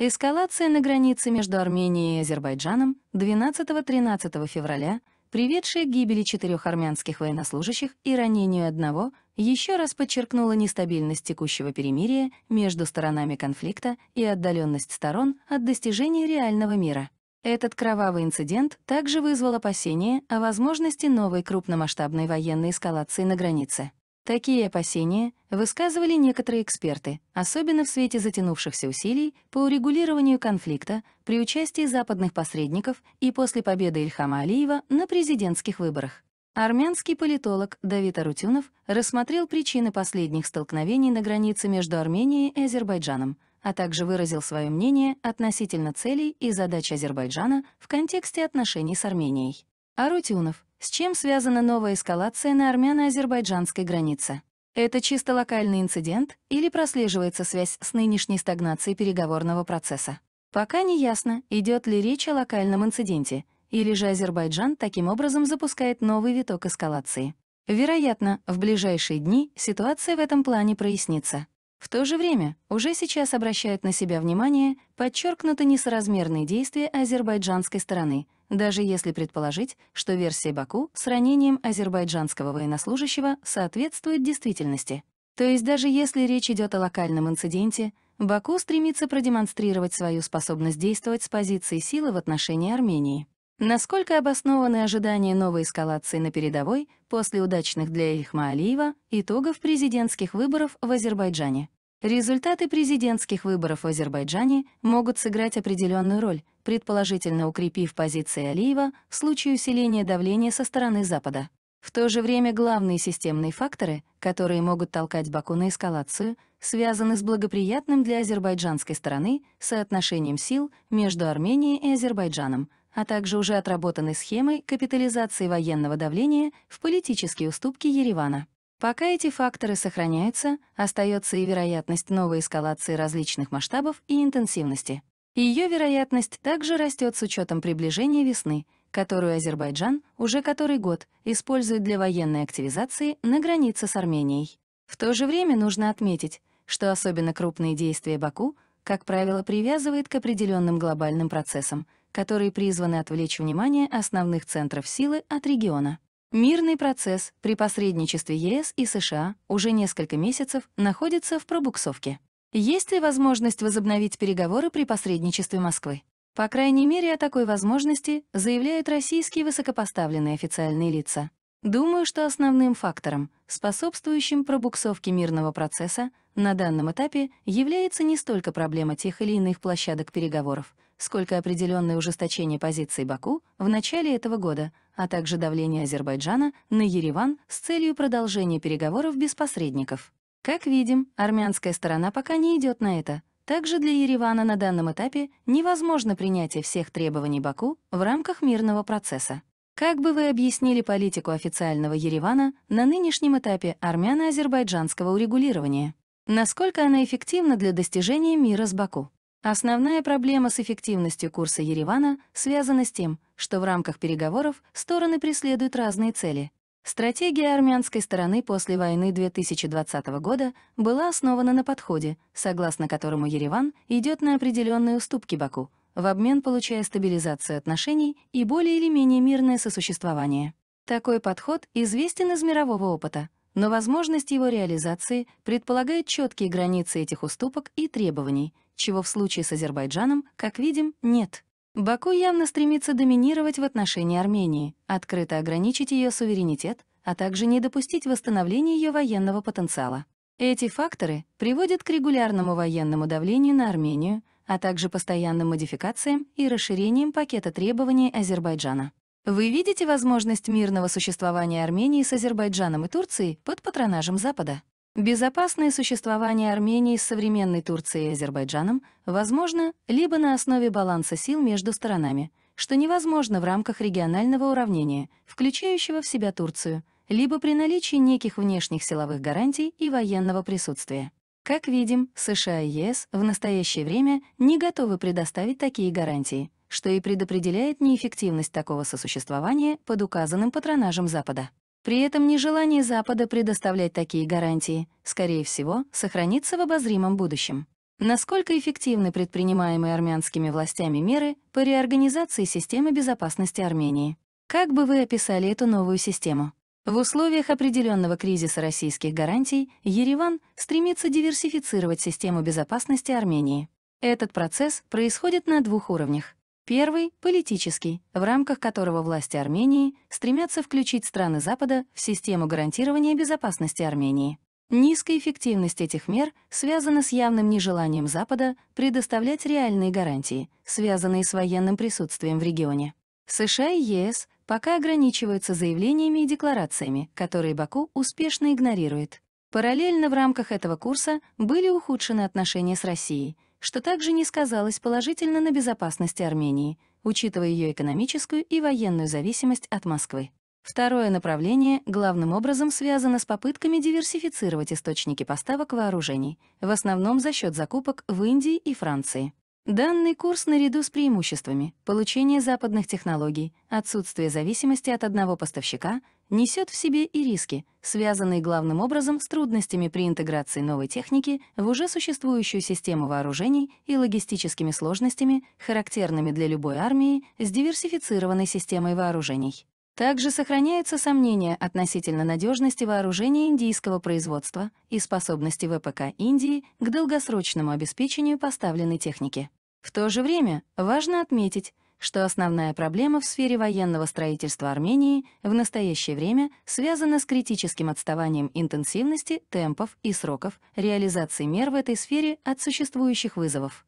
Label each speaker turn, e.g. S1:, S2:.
S1: Эскалация на границе между Арменией и Азербайджаном 12-13 февраля, приведшая к гибели четырех армянских военнослужащих и ранению одного, еще раз подчеркнула нестабильность текущего перемирия между сторонами конфликта и отдаленность сторон от достижения реального мира. Этот кровавый инцидент также вызвал опасения о возможности новой крупномасштабной военной эскалации на границе. Такие опасения высказывали некоторые эксперты, особенно в свете затянувшихся усилий по урегулированию конфликта при участии западных посредников и после победы Ильхама Алиева на президентских выборах. Армянский политолог Давид Арутюнов рассмотрел причины последних столкновений на границе между Арменией и Азербайджаном, а также выразил свое мнение относительно целей и задач Азербайджана в контексте отношений с Арменией. Арутюнов с чем связана новая эскалация на армяно-азербайджанской границе? Это чисто локальный инцидент или прослеживается связь с нынешней стагнацией переговорного процесса? Пока не ясно, идет ли речь о локальном инциденте, или же Азербайджан таким образом запускает новый виток эскалации. Вероятно, в ближайшие дни ситуация в этом плане прояснится. В то же время уже сейчас обращают на себя внимание подчеркнуто несоразмерные действия азербайджанской стороны, даже если предположить, что версия Баку с ранением азербайджанского военнослужащего соответствует действительности. То есть даже если речь идет о локальном инциденте, Баку стремится продемонстрировать свою способность действовать с позиции силы в отношении Армении. Насколько обоснованы ожидания новой эскалации на передовой после удачных для Эльхма Алиева итогов президентских выборов в Азербайджане? Результаты президентских выборов в Азербайджане могут сыграть определенную роль, предположительно укрепив позиции Алиева в случае усиления давления со стороны Запада. В то же время главные системные факторы, которые могут толкать Баку на эскалацию, связаны с благоприятным для азербайджанской стороны соотношением сил между Арменией и Азербайджаном — а также уже отработаны схемы капитализации военного давления в политические уступки Еревана. Пока эти факторы сохраняются, остается и вероятность новой эскалации различных масштабов и интенсивности. Ее вероятность также растет с учетом приближения весны, которую Азербайджан уже который год использует для военной активизации на границе с Арменией. В то же время нужно отметить, что особенно крупные действия Баку, как правило, привязывает к определенным глобальным процессам, которые призваны отвлечь внимание основных центров силы от региона. Мирный процесс при посредничестве ЕС и США уже несколько месяцев находится в пробуксовке. Есть ли возможность возобновить переговоры при посредничестве Москвы? По крайней мере, о такой возможности заявляют российские высокопоставленные официальные лица. Думаю, что основным фактором, способствующим пробуксовке мирного процесса, на данном этапе является не столько проблема тех или иных площадок переговоров, сколько определенное ужесточение позиций Баку в начале этого года, а также давление Азербайджана на Ереван с целью продолжения переговоров без посредников. Как видим, армянская сторона пока не идет на это. Также для Еревана на данном этапе невозможно принятие всех требований Баку в рамках мирного процесса. Как бы вы объяснили политику официального Еревана на нынешнем этапе армяно-азербайджанского урегулирования? Насколько она эффективна для достижения мира с Баку? Основная проблема с эффективностью курса Еревана связана с тем, что в рамках переговоров стороны преследуют разные цели. Стратегия армянской стороны после войны 2020 года была основана на подходе, согласно которому Ереван идет на определенные уступки Баку, в обмен получая стабилизацию отношений и более или менее мирное сосуществование. Такой подход известен из мирового опыта — но возможность его реализации предполагает четкие границы этих уступок и требований, чего в случае с Азербайджаном, как видим, нет. Баку явно стремится доминировать в отношении Армении, открыто ограничить ее суверенитет, а также не допустить восстановления ее военного потенциала. Эти факторы приводят к регулярному военному давлению на Армению, а также постоянным модификациям и расширениям пакета требований Азербайджана. Вы видите возможность мирного существования Армении с Азербайджаном и Турцией под патронажем Запада? Безопасное существование Армении с современной Турцией и Азербайджаном возможно либо на основе баланса сил между сторонами, что невозможно в рамках регионального уравнения, включающего в себя Турцию, либо при наличии неких внешних силовых гарантий и военного присутствия. Как видим, США и ЕС в настоящее время не готовы предоставить такие гарантии, что и предопределяет неэффективность такого сосуществования под указанным патронажем Запада. При этом нежелание Запада предоставлять такие гарантии, скорее всего, сохранится в обозримом будущем. Насколько эффективны предпринимаемые армянскими властями меры по реорганизации системы безопасности Армении? Как бы вы описали эту новую систему? В условиях определенного кризиса российских гарантий Ереван стремится диверсифицировать систему безопасности Армении. Этот процесс происходит на двух уровнях. Первый — политический, в рамках которого власти Армении стремятся включить страны Запада в систему гарантирования безопасности Армении. Низкая эффективность этих мер связана с явным нежеланием Запада предоставлять реальные гарантии, связанные с военным присутствием в регионе. США и ЕС пока ограничиваются заявлениями и декларациями, которые Баку успешно игнорирует. Параллельно в рамках этого курса были ухудшены отношения с Россией — что также не сказалось положительно на безопасности Армении, учитывая ее экономическую и военную зависимость от Москвы. Второе направление главным образом связано с попытками диверсифицировать источники поставок вооружений, в основном за счет закупок в Индии и Франции. Данный курс наряду с преимуществами — получение западных технологий, отсутствие зависимости от одного поставщика, несет в себе и риски, связанные главным образом с трудностями при интеграции новой техники в уже существующую систему вооружений и логистическими сложностями, характерными для любой армии с диверсифицированной системой вооружений. Также сохраняются сомнения относительно надежности вооружения индийского производства и способности ВПК Индии к долгосрочному обеспечению поставленной техники. В то же время важно отметить, что основная проблема в сфере военного строительства Армении в настоящее время связана с критическим отставанием интенсивности, темпов и сроков реализации мер в этой сфере от существующих вызовов.